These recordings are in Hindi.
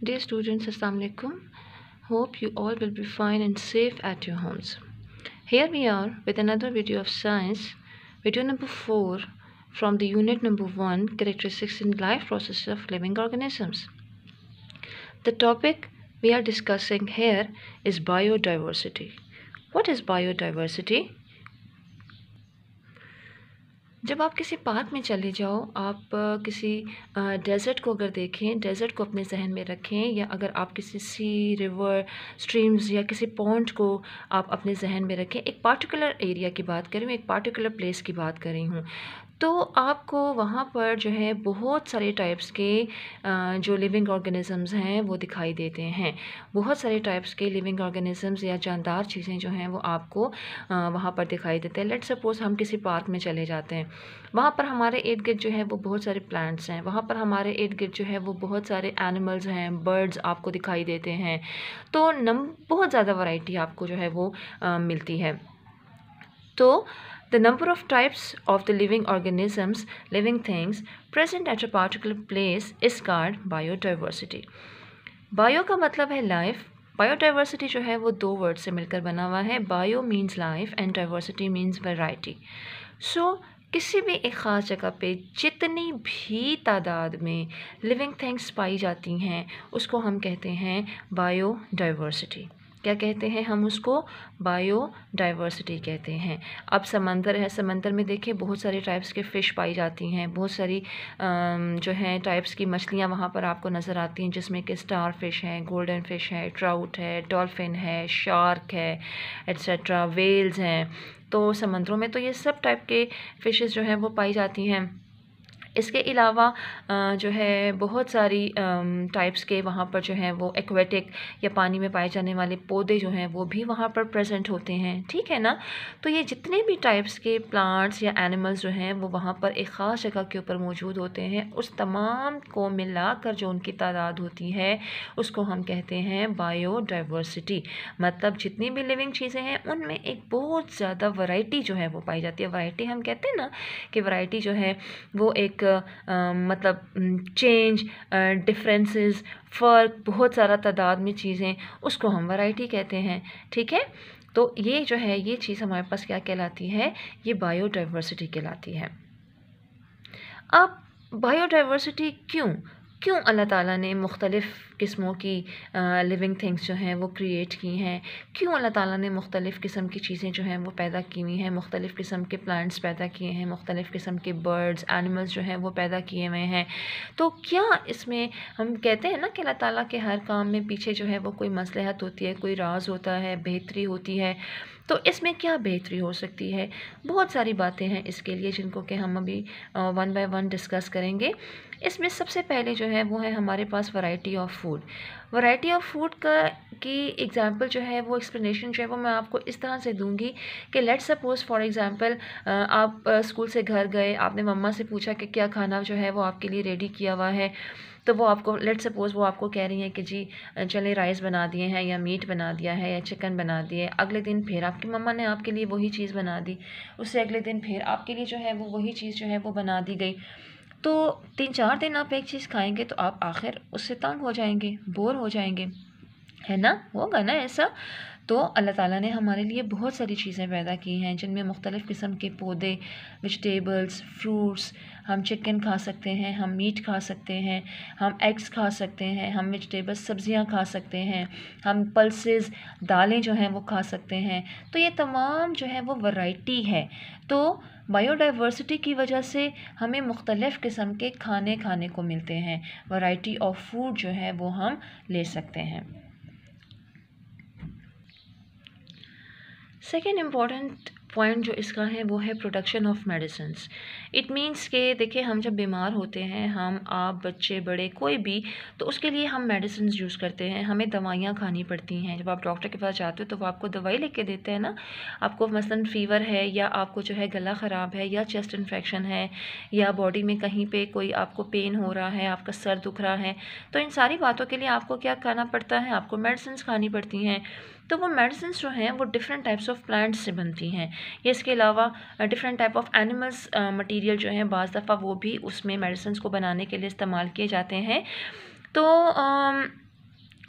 Dear students, Assalamu alaikum. Hope you all will be fine and safe at your homes. Here we are with another video of science, video number 4 from the unit number 1 characteristics in life processes of living organisms. The topic we are discussing here is biodiversity. What is biodiversity? जब आप किसी पार्क में चले जाओ आप किसी डेजर्ट को अगर देखें डेजर्ट को अपने जहन में रखें या अगर आप किसी सी रिवर स्ट्रीम्स या किसी पॉन्ट को आप अपने जहन में रखें एक पार्टिकुलर एरिया की बात करें एक पार्टिकुलर प्लेस की बात कर रही हूँ तो आपको वहाँ पर जो है बहुत सारे टाइप्स के जो लिविंग ऑर्गेनिज़म्स हैं वो दिखाई देते हैं बहुत सारे टाइप्स के लिविंग ऑर्गेनिज़म्स या जानदार चीज़ें जो हैं वो आपको वहाँ पर दिखाई देते हैं लेट सपोज़ हम किसी पार्क में चले जाते हैं वहाँ पर हमारे इर्द गिर्द जो है वो बहुत सारे प्लांट्स हैं वहाँ पर हमारे इर्द गिर्द जो है वो बहुत सारे एनिमल्स हैं बर्ड्स आपको दिखाई देते हैं तो नम बहुत ज़्यादा वैरायटी आपको जो है वो आ, मिलती है तो The number of types of the living organisms, living things present at a particular place is called biodiversity. bio ka matlab hai life biodiversity jo hai wo do words se milkar bana hua hai bio means life and diversity means variety so किसी भी एक ख़ास जगह पे जितनी भी तादाद में लिविंग थिंग्स पाई जाती हैं उसको हम कहते हैं बायोडाइवर्सिटी क्या कहते हैं हम उसको बायोडाइवर्सिटी कहते हैं अब समंदर है समंदर में देखिए बहुत सारे टाइप्स के फ़िश पाई जाती हैं बहुत सारी जो है टाइप्स की मछलियाँ वहाँ पर आपको नज़र आती हैं जिसमें कि स्टार फिश हैं गोल्डन फिश है ट्राउट है डॉल्फिन है शार्क है एट्सट्रा वेल्स हैं तो समंदरों में तो ये सब टाइप के फ़िशेज़ जो हैं वो पाई जाती हैं इसके अलावा जो है बहुत सारी टाइप्स के वहाँ पर जो हैं वो एक्वेटिक या पानी में पाए जाने वाले पौधे जो हैं वो भी वहाँ पर प्रेजेंट होते हैं ठीक है ना तो ये जितने भी टाइप्स के प्लांट्स या एनिमल्स जो हैं वो वहाँ पर एक ख़ास जगह के ऊपर मौजूद होते हैं उस तमाम को मिलाकर जो उनकी तादाद होती है उसको हम कहते हैं बायोडाइवर्सिटी मतलब जितनी भी लिविंग चीज़ें हैं उनमें एक बहुत ज़्यादा वैरायटी जो है वो पाई जाती है वैरायटी हम कहते हैं ना कि वैरायटी जो है वो एक मतलब चेंज डिफरेंसेस फ़र्क बहुत सारा तादाद में चीज़ें उसको हम वैरायटी कहते हैं ठीक है तो ये जो है ये चीज़ हमारे पास क्या कहलाती है ये बायोडाइवर्सिटी कहलाती है अब बायोडाइवर्सिटी क्यों क्यों अल्लाह ताला ने मुख्तलिफ़ किस्मों की लिविंग थिंग्स जो हैं वो क्रिएट की हैं क्यों अल्लाह ताला ने मुख्तलिफ़ किस्म की चीज़ें जो हैं वो पैदा की हुई हैं मुख्तलिफ़ किस्म के प्लांट्स पैदा किए हैं मुख्तलिफ़ किस्म के बर्ड्स एनिमल्स जो हैं वो पैदा किए हुए हैं तो क्या इसमें हम कहते हैं ना कि अल्लाह ताला के हर काम में पीछे जो है वो कोई मसलहत होती है कोई राज होता है बेहतरी होती है तो इसमें क्या बेहतरी हो सकती है बहुत सारी बातें हैं इसके लिए जिनको कि हम अभी वन बाय वन डिस्कस करेंगे इसमें सबसे पहले जो है वो है हमारे पास variety of food variety of food का की एग्ज़ाम्पल जो है वो एक्सप्लेनेशन जो है वो मैं आपको इस तरह से दूंगी कि लेट सपोज़ फॉर एग्ज़ाम्पल आप स्कूल से घर गए आपने मम्मा से पूछा कि क्या खाना जो है वो आपके लिए रेडी किया हुआ है तो वो आपको लेट सपोज़ वो आपको कह रही हैं कि जी चले राइस बना दिए हैं या मीट बना दिया है या चिकन बना दिए अगले दिन फिर आपकी मम्मा ने आपके लिए वही चीज़ बना दी उससे अगले दिन फिर आपके लिए जो है वो वही चीज़ जो है वो बना दी गई तो तीन चार दिन आप एक चीज़ खाएंगे तो आप आखिर उससे तंग हो जाएंगे बोर हो जाएंगे है ना होगा ना ऐसा तो अल्लाह ताला ने हमारे लिए बहुत सारी चीज़ें पैदा की हैं जिनमें मुख्तलिफ़ किस्म के पौधे वेजिटेबल्स फ्रूट्स हम चिकन खा सकते हैं हम मीट खा सकते हैं हम एग्स खा सकते हैं हम वेजिटेबल्स सब्ज़ियाँ खा सकते हैं हम पल्सेस दालें जो हैं वो खा सकते हैं तो ये तमाम जो है वो वैरायटी है तो बायोडाइवर्सिटी की वजह से हमें मुख्तलिफ़ किस्म के खाने खाने को मिलते हैं वैरायटी ऑफ फूड जो है वो हम ले सकते हैं सेकेंड इम्पॉर्टेंट पॉइंट जो इसका है वो है production of medicine it means के देखिए हम जब बीमार होते हैं हम आप बच्चे बड़े कोई भी तो उसके लिए हम मेडिसिन यूज़ करते हैं हमें दवाइयाँ खानी पड़ती हैं जब आप डॉक्टर के पास जाते हो तो वो आपको दवाई लेके देते हैं ना आपको मसलन फ़ीवर है या आपको जो है गला ख़राब है या चेस्ट इन्फेक्शन है या बॉडी में कहीं पर कोई आपको पेन हो रहा है आपका सर दुख रहा है तो इन सारी बातों के लिए आपको क्या खाना पड़ता है आपको मेडिसिन खानी पड़ती हैं तो वो मेडिसिन जो हैं वो डिफरेंट टाइप्स ऑफ प्लांट्स से बनती हैं या इसके अलावा different type of animals material जो हैं बज़ दफ़ा वो भी उसमें मेडिसिन को बनाने के लिए इस्तेमाल किए जाते हैं तो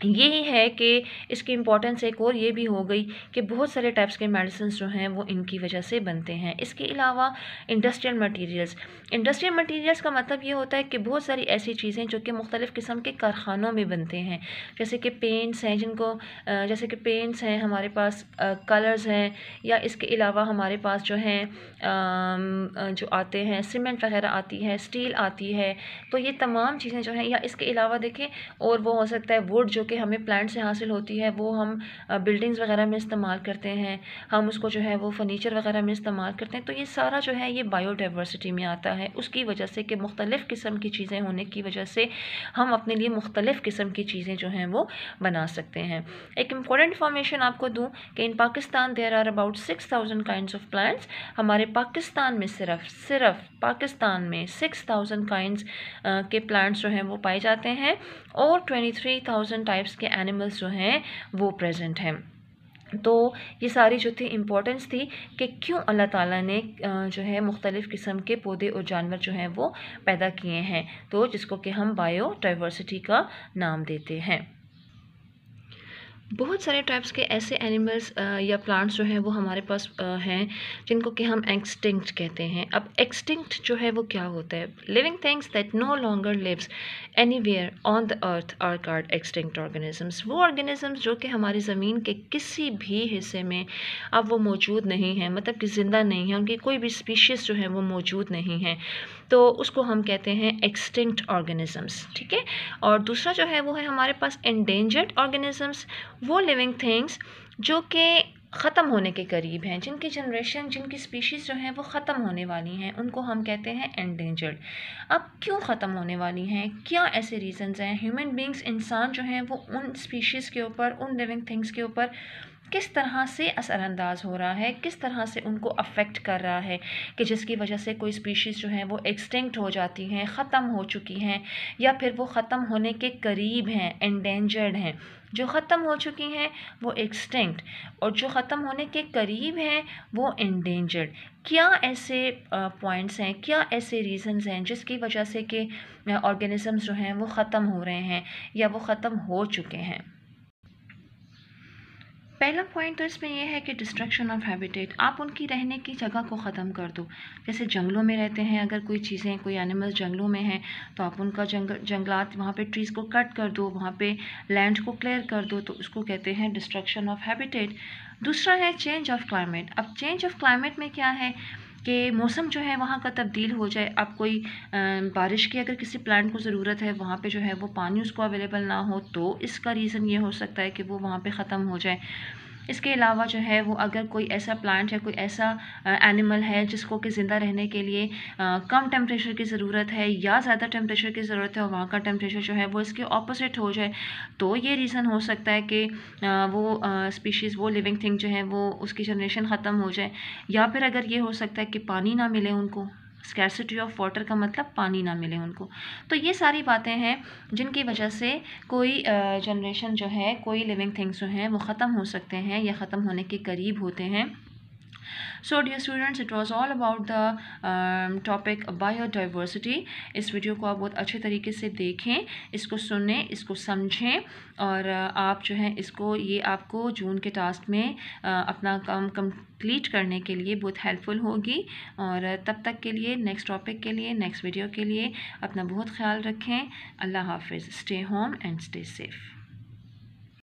यही है कि इसकी इम्पॉर्टेंस एक और ये भी हो गई कि बहुत सारे टाइप्स के मेडिसिन जो हैं वो इनकी वजह से बनते हैं इसके अलावा इंडस्ट्रियल मटेरियल्स इंडस्ट्रियल मटेरियल्स का मतलब ये होता है कि बहुत सारी ऐसी चीज़ें जो कि मुख्तलिफ़ किस्म के कारखानों में बनते हैं जैसे कि पेंट्स हैं जिनको जैसे कि पेंट्स हैं हमारे पास कलर्स हैं या इसके अलावा हमारे पास जो हैं जो आते हैं सीमेंट वगैरह आती है स्टील आती है तो ये तमाम चीज़ें जो हैं या इसके अलावा देखें और वो हो सकता है वुड जो कि हमें प्लांट से हासिल होती है वो हम बिल्डिंग्स वगैरह में इस्तेमाल करते हैं हम उसको जो है वो फर्नीचर वगैरह में इस्तेमाल करते हैं तो ये सारा जो है ये बायोडाइवर्सिटी में आता है उसकी वजह से कि मुख्तलिफ़ किस्म की चीज़ें होने की वजह से हम अपने लिए मुख्तलिफ़ किस्म की चीज़ें जो हैं वो बना सकते हैं एक इम्पॉर्टेंट इन्फॉर्मेशन आपको दूँ कि in Pakistan there are about six thousand kind of plants हमारे पाकिस्तान में सिर्फ सिर्फ पाकिस्तान में सिक्स थाउजेंड काइंड के प्लांट्स जो हैं वो पाए जाते हैं और ट्वेंटी थ्री थाउजेंड टाइप्स के एनिमल्स जो हैं वो प्रेजेंट हैं तो ये सारी जो थी इम्पोर्टेंस थी कि क्यों अल्लाह ताला ने जो है मुख्तलिफ़ किस्म के पौधे और जानवर जो हैं वो पैदा किए हैं तो जिसको कि हम बायोडाइवर्सिटी का नाम देते हैं बहुत सारे टाइप्स के ऐसे एनिमल्स या प्लांट्स जो हैं वो हमारे पास हैं जिनको कि हम एक्सटिंक्ट कहते हैं अब एक्सटिंक्ट जो है वो क्या होता है living things that no longer lives anywhere on the earth are called extinct organisms वो ऑर्गेनिजम्स जो कि हमारी ज़मीन के किसी भी हिस्से में अब वो मौजूद नहीं है मतलब कि ज़िंदा नहीं है उनकी कोई भी स्पीशीज़ जो है वो मौजूद नहीं है तो उसको हम कहते हैं एक्सटिंक्ट ऑर्गेनिजम्स ठीक है और दूसरा जो है वो है हमारे पास एंडेंजर्ड ऑर्गेनिजम्स वो लिविंग थिंग्स जो कि ख़त्म होने के करीब हैं जिनकी जनरेशन जिनकी स्पीशीज़ जो हैं वो ख़त्म होने वाली हैं उनको हम कहते हैं एंडेंजर्ड अब क्यों ख़त्म होने वाली हैं क्या ऐसे रीज़न्स हैं ह्यूमन बींग्स इंसान जो हैं वो उन स्पीशीज़ के ऊपर उन लिविंग थिंग्स के ऊपर किस तरह से असरअंदाज हो रहा है किस तरह से उनको अफेक्ट कर रहा है कि जिसकी वजह से कोई स्पीशीज़ जो है वो एक्सटिंक्ट हो जाती हैं ख़त्म हो चुकी हैं या फिर वो ख़त्म होने के करीब हैं एंडेंजर्ड हैं जो ख़त्म हो चुकी हैं वो एक्सटिंक्ट और जो ख़त्म होने के करीब हैं वो इंडेंजर्ड क्या ऐसे पॉइंट्स हैं क्या ऐसे रीज़न्स हैं जिसकी वजह से कि ऑर्गेनिज़म्स जो हैं वो ख़त्म हो रहे हैं या वो ख़त्म हो चुके हैं पहला पॉइंट तो इसमें यह है कि डिस्ट्रक्शन ऑफ हैबिटेट आप उनकी रहने की जगह को ख़त्म कर दो जैसे जंगलों में रहते हैं अगर कोई चीज़ें कोई एनिमल्स जंगलों में हैं तो आप उनका जंग जंगलात वहाँ पे ट्रीज़ को कट कर दो वहाँ पे लैंड को क्लियर कर दो तो उसको कहते हैं डिस्ट्रक्शन ऑफ हैबिटेट दूसरा है चेंज ऑफ क्लाइमेट अब चेंज ऑफ क्लाइमेट में क्या है कि मौसम जो है वहाँ का तब्दील हो जाए अब कोई बारिश की अगर किसी प्लांट को ज़रूरत है वहाँ पे जो है वो पानी उसको अवेलेबल ना हो तो इसका रीज़न ये हो सकता है कि वो वहाँ पे ख़त्म हो जाए इसके अलावा जो है वो अगर कोई ऐसा प्लांट या कोई ऐसा एनिमल है जिसको कि ज़िंदा रहने के लिए कम टेम्परेचर की ज़रूरत है या ज़्यादा टेम्परेचर की ज़रूरत है और वहाँ का टेम्परेचर जो है वो इसके ऑपोजिट हो जाए तो ये रीज़न हो सकता है कि वो स्पीशीज़ वो लिविंग थिंग जो है वो उसकी जनरेशन ख़त्म हो जाए या फिर अगर ये हो सकता है कि पानी ना मिले उनको स्कैसिटी ऑफ वाटर का मतलब पानी ना मिले उनको तो ये सारी बातें हैं जिनकी वजह से कोई जनरेशन जो है कोई लिविंग थिंग्स जो हैं वो ख़त्म हो सकते हैं या ख़त्म होने के करीब होते हैं so dear students it was all about the topic biodiversity इस वीडियो को आप बहुत अच्छे तरीके से देखें इसको सुने इसको समझें और uh, आप जो है इसको ये आपको जून के टास्क में uh, अपना काम कंप्लीट करने के लिए बहुत हेल्पफुल होगी और uh, तब तक के लिए नेक्स्ट टॉपिक के लिए नेक्स्ट वीडियो के लिए अपना बहुत ख्याल रखें अल्लाह हाफिज़ stay home and stay safe